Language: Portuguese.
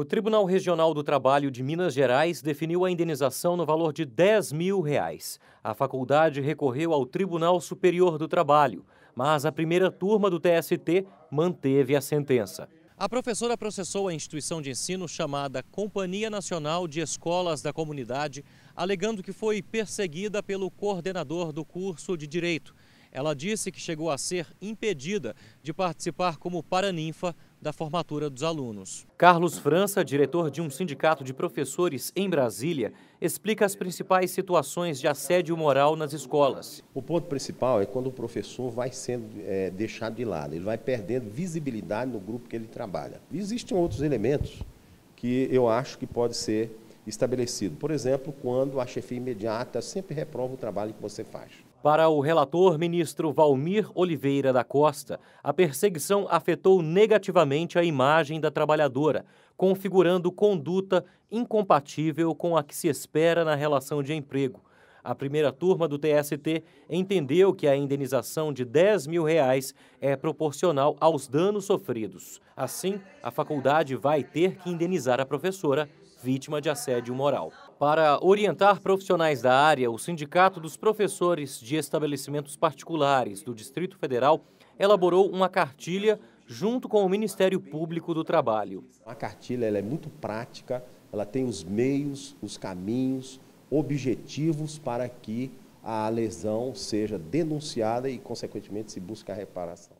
O Tribunal Regional do Trabalho de Minas Gerais definiu a indenização no valor de 10 mil reais. A faculdade recorreu ao Tribunal Superior do Trabalho, mas a primeira turma do TST manteve a sentença. A professora processou a instituição de ensino chamada Companhia Nacional de Escolas da Comunidade, alegando que foi perseguida pelo coordenador do curso de Direito. Ela disse que chegou a ser impedida de participar como paraninfa da formatura dos alunos. Carlos França, diretor de um sindicato de professores em Brasília, explica as principais situações de assédio moral nas escolas. O ponto principal é quando o professor vai sendo é, deixado de lado, ele vai perdendo visibilidade no grupo que ele trabalha. existem outros elementos que eu acho que pode ser estabelecido. Por exemplo, quando a chefia imediata sempre reprova o trabalho que você faz. Para o relator ministro Valmir Oliveira da Costa, a perseguição afetou negativamente a imagem da trabalhadora, configurando conduta incompatível com a que se espera na relação de emprego a primeira turma do TST entendeu que a indenização de 10 mil reais é proporcional aos danos sofridos. Assim, a faculdade vai ter que indenizar a professora vítima de assédio moral. Para orientar profissionais da área, o Sindicato dos Professores de Estabelecimentos Particulares do Distrito Federal elaborou uma cartilha junto com o Ministério Público do Trabalho. A cartilha é muito prática, ela tem os meios, os caminhos, objetivos para que a lesão seja denunciada e, consequentemente, se busque a reparação.